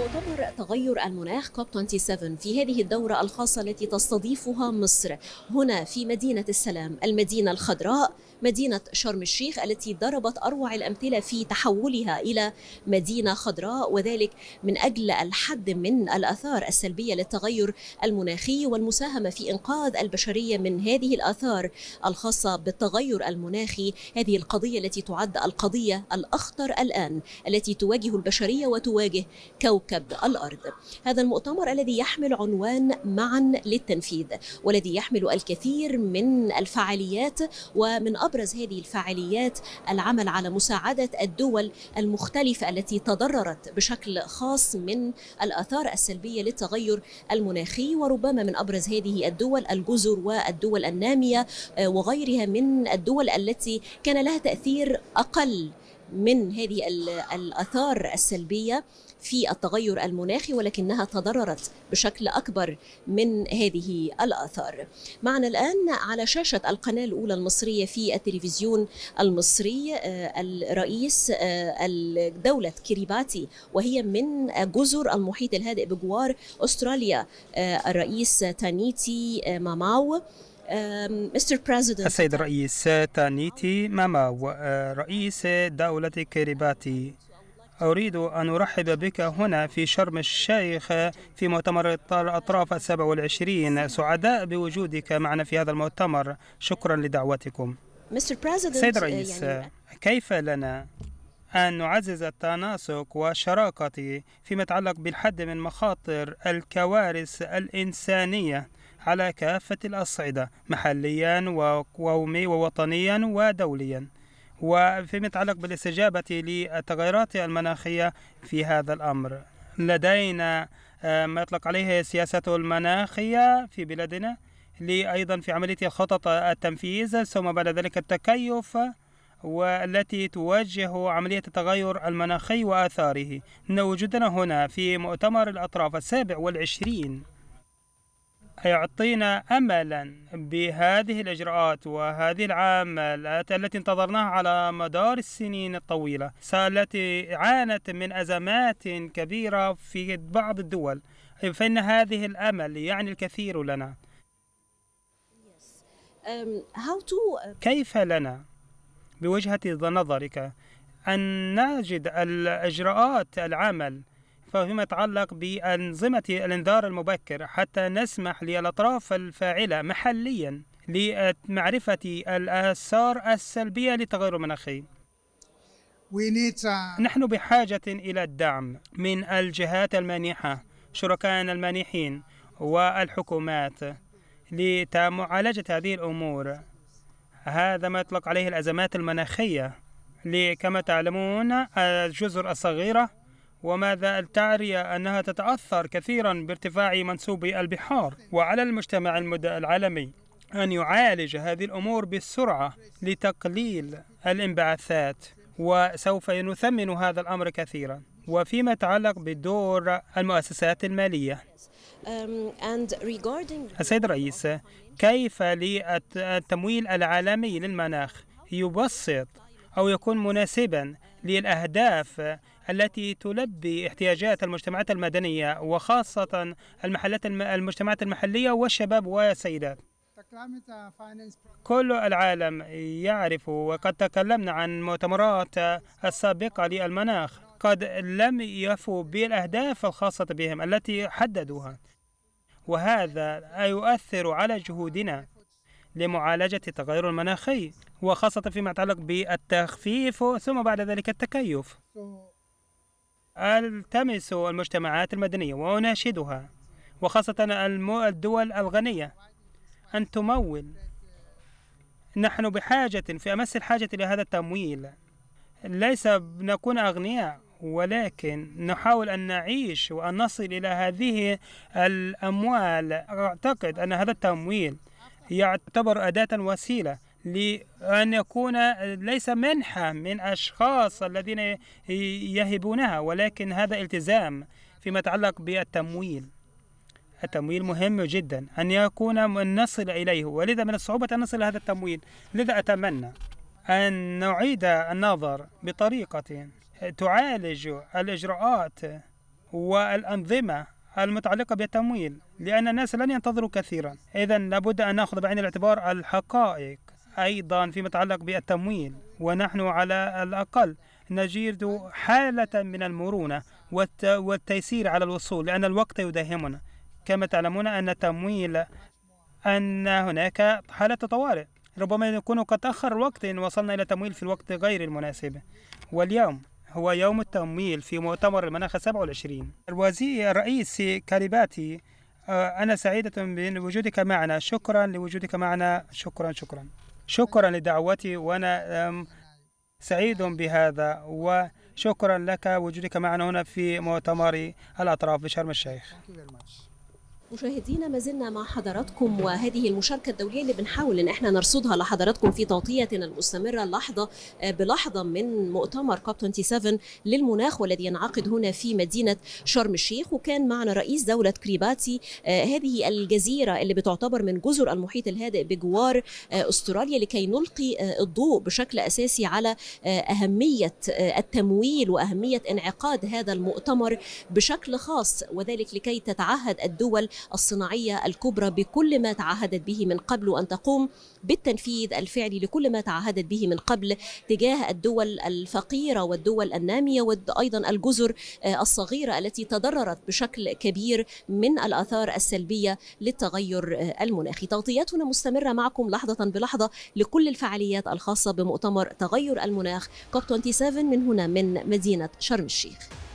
مؤتمر تغير المناخ كوب 27 في هذه الدورة الخاصة التي تستضيفها مصر هنا في مدينة السلام المدينة الخضراء مدينة شرم الشيخ التي ضربت أروع الأمثلة في تحولها إلى مدينة خضراء وذلك من أجل الحد من الآثار السلبية للتغير المناخي والمساهمة في إنقاذ البشرية من هذه الآثار الخاصة بالتغير المناخي هذه القضية التي تعد القضية الأخطر الآن التي تواجه البشرية وتواجه كوكب الأرض هذا المؤتمر الذي يحمل عنوان معا للتنفيذ والذي يحمل الكثير من الفعاليات ومن أبرز ابرز هذه الفعاليات العمل على مساعده الدول المختلفه التي تضررت بشكل خاص من الاثار السلبيه للتغير المناخي وربما من ابرز هذه الدول الجزر والدول الناميه آه، وغيرها من الدول التي كان لها تاثير اقل من هذه الآثار السلبية في التغير المناخي ولكنها تضررت بشكل أكبر من هذه الآثار معنا الآن على شاشة القناة الأولى المصرية في التلفزيون المصري آه، الرئيس آه، دولة كيريباتي وهي من جزر المحيط الهادئ بجوار أستراليا آه، الرئيس تانيتي ماماو السيد الرئيس تانيتي ماماو آه، رئيس دولة كيريباتي أريد أن أرحب بك هنا في شرم الشيخ في مؤتمر الأطراف السبع والعشرين سعداء بوجودك معنا في هذا المؤتمر شكرا لدعوتكم سيد آه، الرئيس يعني كيف لنا أن نعزز التناسق والشراكة فيما يتعلق بالحد من مخاطر الكوارث الإنسانية على كافة الأصعدة محليا وقومي ووطنيا ودوليا وفيما يتعلق بالاستجابة للتغيرات المناخية في هذا الأمر لدينا آه، ما يطلق عليه سياسة المناخية في بلادنا لأيضا في عملية خطط التنفيذ ثم بعد ذلك التكيف والتي توجه عملية التغير المناخي وآثاره إن وجودنا هنا في مؤتمر الأطراف السابع والعشرين يعطينا املا بهذه الاجراءات وهذه العاملات التي انتظرناها على مدار السنين الطويله التي عانت من ازمات كبيره في بعض الدول فان هذه الامل يعني الكثير لنا um, uh, كيف لنا بوجهه نظرك ان نجد الاجراءات العمل فيما يتعلق بأنظمة الإنذار المبكر حتى نسمح للأطراف الفاعلة محليا لمعرفة الآثار السلبية للتغير المناخي نحن بحاجة إلى الدعم من الجهات المانحة شركائنا المانحين والحكومات لمعالجة هذه الأمور هذا ما يطلق عليه الأزمات المناخية كما تعلمون الجزر الصغيرة وماذا التعرية أنها تتأثر كثيرا بارتفاع منسوب البحار وعلى المجتمع العالمي أن يعالج هذه الأمور بالسرعة لتقليل الانبعاثات وسوف نثمن هذا الأمر كثيرا وفيما يتعلق بدور المؤسسات المالية السيد الرئيس كيف للتمويل العالمي للمناخ يبسط أو يكون مناسبا للأهداف التي تلبي احتياجات المجتمعات المدنية وخاصة المحلات المجتمعات المحلية والشباب والسيدات كل العالم يعرف وقد تكلمنا عن مؤتمرات السابقة للمناخ قد لم يفوا بالأهداف الخاصة بهم التي حددوها وهذا يؤثر على جهودنا لمعالجة التغير المناخي وخاصة فيما يتعلق بالتخفيف ثم بعد ذلك التكيف التمس المجتمعات المدنية وأناشدها وخاصة الدول الغنية أن تمول نحن بحاجة في أمس الحاجة إلى هذا التمويل ليس نكون أغنياء ولكن نحاول أن نعيش وأن نصل إلى هذه الأموال أعتقد أن هذا التمويل يعتبر أداة وسيلة لأن يكون ليس منحة من أشخاص الذين يهبونها ولكن هذا التزام فيما يتعلق بالتمويل التمويل مهم جدا أن يكون من نصل إليه ولذا من الصعوبة أن نصل هذا التمويل لذا أتمنى أن نعيد النظر بطريقة تعالج الإجراءات والأنظمة المتعلقة بالتمويل لأن الناس لن ينتظروا كثيرا إذا لابد أن نأخذ بعين الاعتبار الحقائق أيضا فيما يتعلق بالتمويل ونحن على الأقل نجد حالة من المرونة والتيسير على الوصول لأن الوقت يداهمنا كما تعلمون أن التمويل أن هناك حالة طوارئ ربما يكون قد تأخر وقت إن وصلنا إلى تمويل في الوقت غير المناسب واليوم هو يوم التمويل في مؤتمر المناخ 27 الوزير الرئيس كاريباتي آه، أنا سعيدة بوجودك معنا شكرا لوجودك معنا شكرا شكرا شكرا لدعوتي وأنا سعيد بهذا وشكرا لك وجودك معنا هنا في مؤتمر الأطراف بشرم الشيخ مشاهدينا ما زلنا مع حضراتكم وهذه المشاركة الدولية اللي بنحاول ان احنا نرصدها لحضراتكم في تغطيتنا المستمرة لحظة بلحظة من مؤتمر كوب 27 للمناخ والذي ينعقد هنا في مدينة شرم الشيخ وكان معنا رئيس دولة كريباتي آه، هذه الجزيرة اللي بتعتبر من جزر المحيط الهادئ بجوار آه، استراليا لكي نلقي آه، الضوء بشكل اساسي على أهمية التمويل وأهمية انعقاد هذا المؤتمر بشكل خاص وذلك لكي تتعهد الدول الصناعية الكبرى بكل ما تعهدت به من قبل وأن تقوم بالتنفيذ الفعلي لكل ما تعهدت به من قبل تجاه الدول الفقيرة والدول النامية وأيضا الجزر آه، الصغيرة التي تضررت بشكل كبير من الآثار السلبية للتغير آه، المناخي تغطيتنا مستمرة معكم لحظة بلحظة لكل الفعاليات الخاصة بمؤتمر تغير المناخ كوب 27 من هنا من مدينة شرم الشيخ